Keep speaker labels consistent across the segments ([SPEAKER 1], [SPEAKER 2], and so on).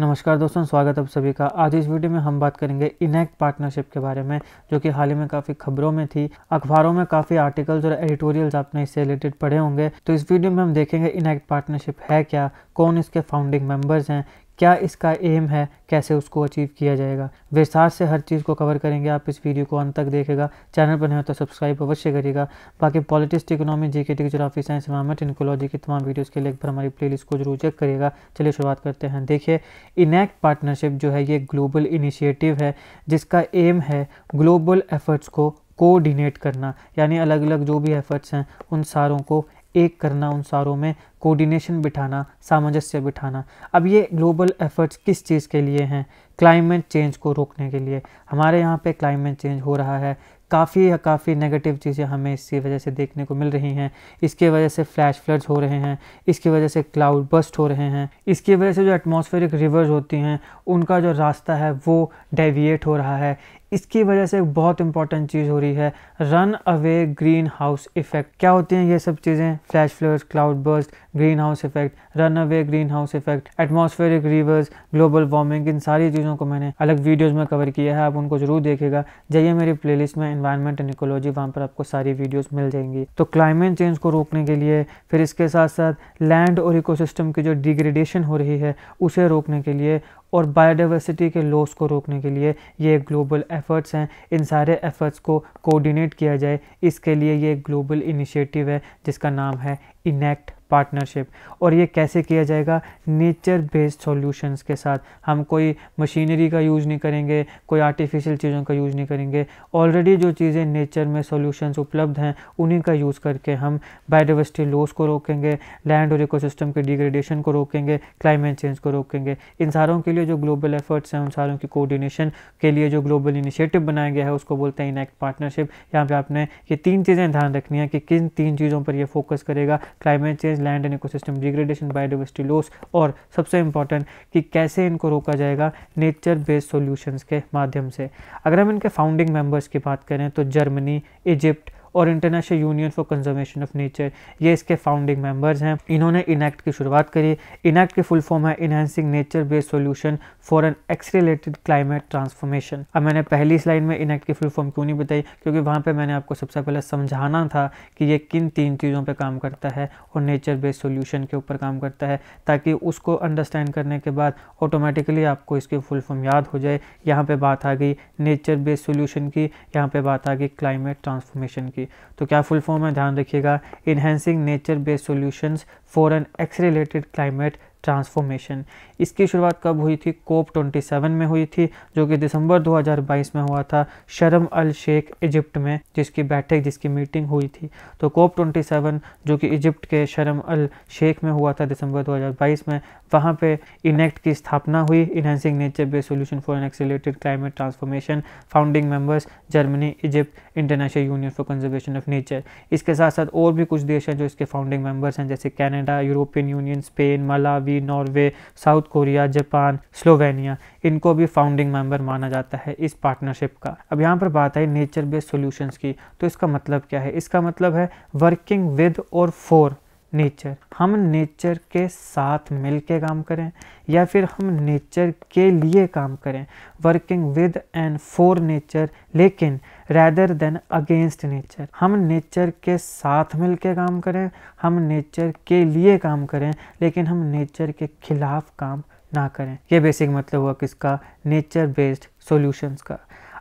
[SPEAKER 1] नमस्कार दोस्तों स्वागत है आप सभी का आज इस वीडियो में हम बात करेंगे इनैक्ट पार्टनरशिप के बारे में जो कि हाल ही में काफ़ी खबरों में थी अखबारों में काफ़ी आर्टिकल्स और एडिटोरियल्स आपने इससे रिलेटेड पढ़े होंगे तो इस वीडियो में हम देखेंगे इनैक्ट पार्टनरशिप है क्या कौन इसके फाउंडिंग मेम्बर्स हैं क्या इसका एम है कैसे उसको अचीव किया जाएगा विस्तार से हर चीज़ को कवर करेंगे आप इस वीडियो को अंत तक देखेगा चैनल पर नहीं हो तो सब्सक्राइब अवश्य करिएगा बाकी पॉलिटिक्स इकोनॉमी जीके के टी जोग्राफी साइंस इन्वायरमेंट इनकोलॉजी की तमाम वीडियोज़ के लिए पर हमारी प्ले को जरूर चेक करिएगा चलिए शुरुआत करते हैं देखिए इनैक्ट पार्टनरशिप जो है ये ग्लोबल इनिशिएटिव है जिसका एम है ग्लोबल एफर्ट्स को कोऑर्डिनेट करना यानी अलग अलग जो भी एफर्ट्स हैं उन सारों को एक करना उन सारों में कोऑर्डिनेशन बिठाना सामंजस्य बिठाना अब ये ग्लोबल एफर्ट्स किस चीज़ के लिए हैं क्लाइमेट चेंज को रोकने के लिए हमारे यहाँ पे क्लाइमेट चेंज हो रहा है काफ़ी काफ़ी नेगेटिव चीज़ें हमें इसी वजह से देखने को मिल रही हैं इसके वजह से फ्लैश फ्लड्स हो रहे हैं इसकी वजह से क्लाउड बस्ट हो रहे हैं इसकी वजह से जो एटमॉस्फेरिक रिवर्स होती हैं उनका जो रास्ता है वो डेविएट हो रहा है इसकी वजह से बहुत इंपॉर्टेंट चीज़ हो रही है run away green house effect क्या होती हैं ये सब चीज़ें flash floods cloud burst green house effect run away green house effect atmospheric rivers global warming इन सारी चीज़ों को मैंने अलग वीडियोज़ में कवर किया है आप उनको ज़रूर देखेगा जाइए मेरी प्लेलिस्ट में इन्वायरमेंट एंड इकोलॉजी वहाँ पर आपको सारी वीडियोस मिल जाएंगी तो क्लाइमेट चेंज को रोकने के लिए फिर इसके साथ साथ लैंड और इकोसिस्टम की जो डिग्रेडेशन हो रही है उसे रोकने के लिए और बायोडाइवर्सिटी के लॉस को रोकने के लिए ये ग्लोबल एफर्ट्स हैं इन सारे एफर्ट्स को कोऑर्डिनेट किया जाए इसके लिए ये ग्लोबल इनिशिएटिव है जिसका नाम है इनेक्ट पार्टनरशिप और ये कैसे किया जाएगा नेचर बेस्ड सॉल्यूशंस के साथ हम कोई मशीनरी का यूज़ नहीं करेंगे कोई आर्टिफिशियल चीज़ों का यूज़ नहीं करेंगे ऑलरेडी जो चीज़ें नेचर में सॉल्यूशंस उपलब्ध हैं उन्हीं का यूज़ करके हम बायोडावर्सिटी लॉस को रोकेंगे लैंड और इकोसिस्टम के डिग्रेडेशन को रोकेंगे क्लाइमेट चेंज को रोकेंगे इन सारों के लिए जो ग्लोबल एफर्ट्स हैं उन सारों की कोऑर्डिनेशन के लिए जो ग्लोबल इनिशिएटिव बनाया गया है उसको बोलते हैं इनैक्ट पार्टनरशिप यहाँ पे आपने ये तीन चीज़ें ध्यान रखनी है कि किन तीन चीज़ों पर यह फोकस करेगा climate change degraded land and ecosystem degradation biodiversity loss और सबसे इंपॉर्टेंट कि कैसे इनको रोका जाएगा नेचर बेस्ड सॉल्यूशंस के माध्यम से अगर हम इनके फाउंडिंग मेंबर्स की बात करें तो जर्मनी इजिप्ट और international union for conservation of nature ये इसके फाउंडिंग मेंबर्स हैं इन्होंने इनैक्ट की शुरुआत करी इनैक्ट की फुल फॉर्म है enhancing nature based solution for an accelerated climate transformation अब मैंने पहली स्लाइड में इनैक्ट की फुल फॉर्म क्यों नहीं बताई क्योंकि वहाँ पर मैंने आपको सबसे पहले समझाना था कि ये किन तीन चीज़ों पर काम करता है और नेचर बेस्ड सोल्यूशन के ऊपर काम करता है ताकि उसको अंडरस्टैंड करने के बाद ऑटोमेटिकली आपको इसकी फुल फॉर्म याद हो जाए यहाँ पे बात आ गई नेचर बेस्ड सोल्यूशन की यहाँ पे बात आ गई क्लाइमेट ट्रांसफॉर्मेशन की तो क्या फुल फॉर्म है ध्यान रखिएगा enhancing nature based solutions for an accelerated climate transformation इसकी शुरुआत कब हुई थी कोप 27 में हुई थी जो कि दिसंबर 2022 में हुआ था शर्म अल शेख इजिप्ट में जिसकी बैठक जिसकी मीटिंग हुई थी तो कोप 27 जो कि इजिप्ट के शर्म अल शेख में हुआ था दिसंबर 2022 में वहाँ पे इनेक्ट की स्थापना हुई enhancing nature based solution for an accelerated climate transformation founding members Germany Egypt international union for conservation of nature इसके साथ साथ और भी कुछ देश हैं जो इसके फाउंडिंग मेम्बर्स हैं जैसे Canada European union Spain Malawi Norway South Korea Japan Slovenia इनको भी फाउंडिंग मेम्बर माना जाता है इस पार्टनरशिप का अब यहाँ पर बात आई नेचर बेस्ड सोल्यूशंस की तो इसका मतलब क्या है इसका मतलब है वर्किंग विद और फॉर नेचर हम नेचर के साथ मिल के काम करें या फिर हम नेचर के लिए काम करें working with and for nature लेकिन रैदर देन अगेंस्ट नेचर हम नेचर के साथ मिल के काम करें हम नेचर के लिए काम करें लेकिन हम नेचर के खिलाफ काम ना करें ये बेसिक मतलब हुआ किसका नेचर बेस्ड सॉल्यूशंस का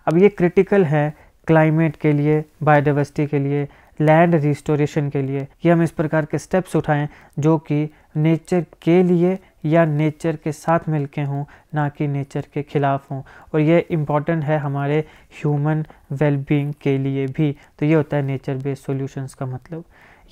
[SPEAKER 1] अब ये क्रिटिकल है क्लाइमेट के लिए बायोडाइवर्सिटी के लिए लैंड रिस्टोरेशन के लिए कि हम इस प्रकार के स्टेप्स उठाएं जो कि नेचर के लिए या नेचर के साथ मिल के हों ना कि नेचर के ख़िलाफ़ हों और ये इम्पॉर्टेंट है हमारे ह्यूमन वेलबींग के लिए भी तो ये होता है नेचर बेस्ड सॉल्यूशंस का मतलब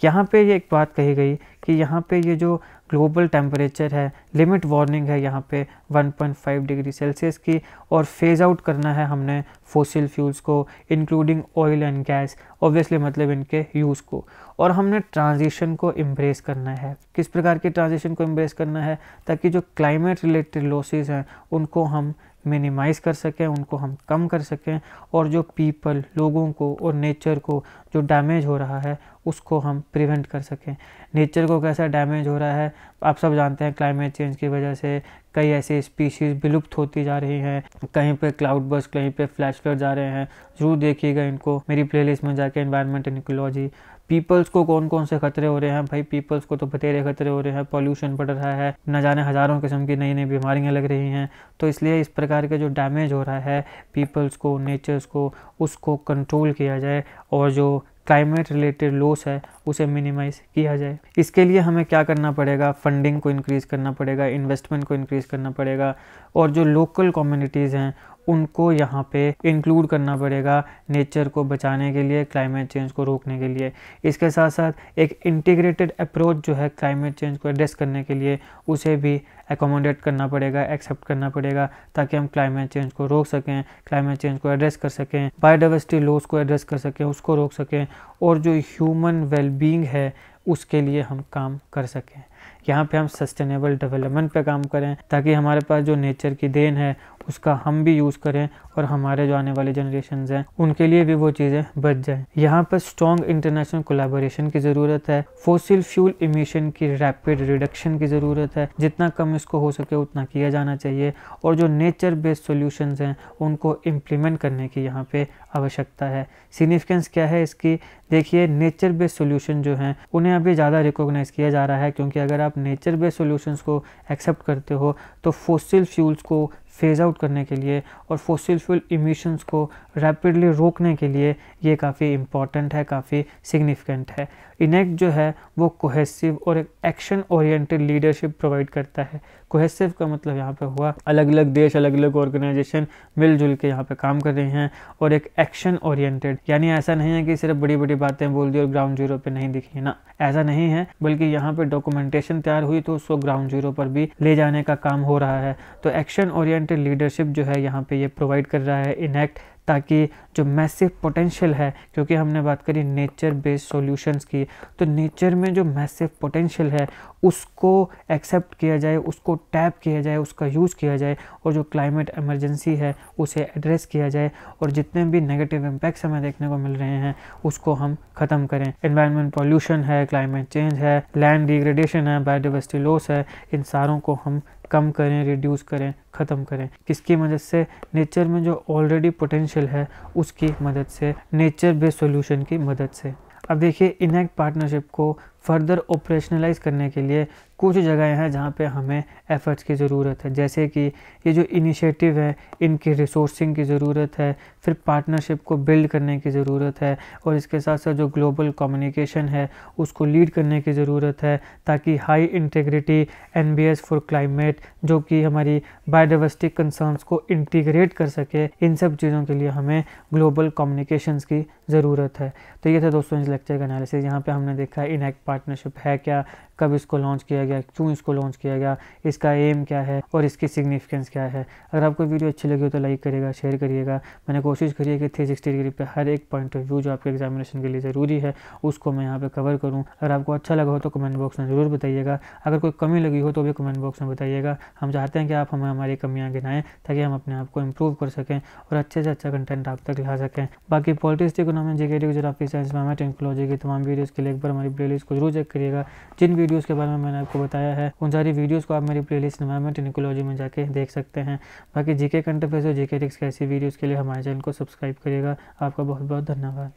[SPEAKER 1] यहाँ पे ये एक बात कही गई कि यहाँ पे ये जो ग्लोबल टेम्परेचर है लिमिट वार्निंग है यहाँ पे 1.5 डिग्री सेल्सियस की और फेज़ आउट करना है हमने फोसिल फ्यूल्स को including oil and gas obviously मतलब इनके यूज़ को और हमने ट्रांजिशन को एम्ब्रेस करना है किस प्रकार के ट्रांजिशन को एम्ब्रेस करना है ताकि जो क्लाइमेट रिलेटेड लॉसेज हैं उनको हम मिनिमाइज़ कर सकें उनको हम कम कर सकें और जो पीपल लोगों को और नेचर को जो डैमेज हो रहा है उसको हम प्रिवेंट कर सकें नेचर को कैसा डैमेज हो रहा है आप सब जानते हैं क्लाइमेट चेंज की वजह से कई ऐसी स्पीशीज़ विलुप्त होती जा रही हैं कहीं पे क्लाउड बस कहीं पे फ्लैश फ्लड जा रहे हैं ज़रूर देखिएगा इनको मेरी प्लेलिस्ट में जाके इन्वायरमेंट एंड इकोलॉजी पीपल्स को कौन कौन से खतरे हो रहे हैं भाई पीपल्स को तो बतेरे खतरे हो रहे हैं पॉल्यूशन बढ़ रहा है न जाने हज़ारों किस्म की नई नई बीमारियाँ लग रही हैं तो इसलिए इस प्रकार के जो डैमेज हो रहा है पीपल्स को नेचर्स को उसको कंट्रोल किया जाए और जो क्लाइमेट रिलेटेड लॉस है उसे मिनिमाइज किया जाए इसके लिए हमें क्या करना पड़ेगा फंडिंग को इंक्रीज़ करना पड़ेगा इन्वेस्टमेंट को इंक्रीज़ करना पड़ेगा और जो लोकल कम्युनिटीज़ हैं उनको यहाँ पे इंक्लूड करना पड़ेगा नेचर को बचाने के लिए क्लाइमेट चेंज को रोकने के लिए इसके साथ साथ एक इंटीग्रेटेड अप्रोच जो है क्लाइमेट चेंज को एड्रेस करने के लिए उसे भी एकोमोडेट करना पड़ेगा एक्सेप्ट करना पड़ेगा ताकि हम क्लाइमेट चेंज को रोक सकें क्लाइमेट चेंज को एड्रेस कर सकें बायोडावर्सिटी लॉस को एड्रेस कर सकें उसको रोक सकें और जो ह्यूमन वेलबींग है उसके लिए हम काम कर सकें यहाँ पे हम सस्टेनेबल डेवलपमेंट पे काम करें ताकि हमारे पास जो नेचर की देन है उसका हम भी यूज़ करें और हमारे जो आने वाले जनरेशन हैं उनके लिए भी वो चीज़ें बच जाएं यहाँ पर स्ट्रॉन्ग इंटरनेशनल कोलाबोरेशन की ज़रूरत है फोसिल फ्यूल इमिशन की रैपिड रिडक्शन की ज़रूरत है जितना कम इसको हो सके उतना किया जाना चाहिए और जो नेचर बेस्ड सोल्यूशन हैं उनको इम्प्लीमेंट करने की यहाँ पर आवश्यकता है सिग्निफिकेंस क्या है इसकी देखिए नेचर बेस्ड सोल्यूशन जो हैं उन्हें अभी ज़्यादा रिकोगनाइज़ किया जा रहा है क्योंकि अगर अगर आप नेचर बेस्ड सोल्यूशंस को एक्सेप्ट करते हो तो फोसिल फ्यूल्स को फेज़ आउट करने के लिए और फोसिल फ्यूल इमिशंस को रैपिडली रोकने के लिए ये काफ़ी इम्पॉर्टेंट है काफ़ी सिग्निफिकेंट है इनेक्ट जो है वो कोहेसिव और एक एक्शन ओरिएंटेड लीडरशिप प्रोवाइड करता है कोहेसिव का मतलब यहाँ पे हुआ अलग अलग देश अलग अलग ऑर्गेनाइजेशन मिलजुल के यहाँ पे काम कर रहे हैं और एक एक्शन ओरिएंटेड यानी ऐसा नहीं है कि सिर्फ बड़ी बड़ी बातें बोल दी और ग्राउंड जीरो पे नहीं दिखी ना ऐसा नहीं है बल्कि यहाँ पे डॉक्यूमेंटेशन तैयार हुई तो उसको ग्राउंड जीरो पर भी ले जाने का काम हो रहा है तो एक्शन ओरिएंट ओरिएंटेड लीडरशिप जो है यहाँ पे ये प्रोवाइड कर रहा है इनैक्ट ताकि जो मैसिव पोटेंशियल है क्योंकि हमने बात करी नेचर बेस्ड सॉल्यूशंस की तो नेचर में जो मैसिव पोटेंशियल है उसको एक्सेप्ट किया जाए उसको टैप किया जाए उसका यूज़ किया जाए और जो क्लाइमेट एमरजेंसी है उसे एड्रेस किया जाए और जितने भी नेगेटिव इम्पैक्ट्स हमें देखने को मिल रहे हैं उसको हम ख़त्म करें इन्वायरमेंट पॉल्यूशन है क्लाइमेट चेंज है लैंड डिग्रेडेशन है बायोडिवर्सिटी लॉस है इन सारों को हम कम करें रिड्यूस करें ख़त्म करें किसकी मदद से नेचर में जो ऑलरेडी पोटेंशियल है उसकी मदद से नेचर बेस्ड सोल्यूशन की मदद से अब देखिए इनैक्ट पार्टनरशिप को फर्दर ऑपरेशनलाइज करने के लिए कुछ जगहें हैं जहाँ पे हमें एफ़र्ट्स की ज़रूरत है जैसे कि ये जो इनिशिएटिव है इनकी रिसोर्सिंग की ज़रूरत है फिर पार्टनरशिप को बिल्ड करने की ज़रूरत है और इसके साथ साथ जो ग्लोबल कम्युनिकेशन है उसको लीड करने की ज़रूरत है ताकि high integrity N B S for climate जो कि हमारी बायोडावर्सिटी कंसर्नस को इंटीग्रेट कर सके इन सब चीज़ों के लिए हमें ग्लोबल कम्युनिकेशन की ज़रूरत है तो ये था दोस्तों इस लेक्चर का एनालिसिस यहाँ पर हमने देखा इनएक्ट पार्टनरशिप है क्या कब इसको लॉन्च किया गया क्यों इसको लॉन्च किया गया इसका एम क्या है और इसकी सिग्निफिकेंस क्या है अगर आपको वीडियो अच्छी लगी हो तो लाइक करिएगा शेयर करिएगा मैंने कोशिश करी है कि थ्री सिक्सटी डिग्री पर हर एक पॉइंट ऑफ व्यू जो आपके एग्जामिनेशन के लिए ज़रूरी है उसको मैं यहाँ पर कवर करूँ अगर आपको अच्छा लगा हो तो कमेंट बॉक्स में ज़रूर बताइएगा अगर कोई कमी लगी हो तो भी कमेंट बॉक्स में बताइएगा हम चाहते हैं कि आप हमें हमारी कमियाँ गिनाएँ ताकि हम अपने आप को इम्प्रूव कर सकें और अच्छे से अच्छा कंटेंट आप तक ला सकें बाकी पॉलिटिक्स इकोनॉमी जी के गुजराती साइंस मैमेट टेक्नोलॉजी की तमाम वीडियोज़ के लिए एक बार हमारी प्ले को जरूर चेक करिएगा जिन वीडियोस के बारे में मैंने आपको बताया है उन सारी वीडियोस को आप मेरी प्ले लिस्ट इन्वायरमेंट इकोलॉजी में जाके देख सकते हैं बाकी जीके कंटेफेस और जीके रिक्स कैसी वीडियोज़ के लिए हमारे चैनल को सब्सक्राइब करिएगा आपका बहुत बहुत धन्यवाद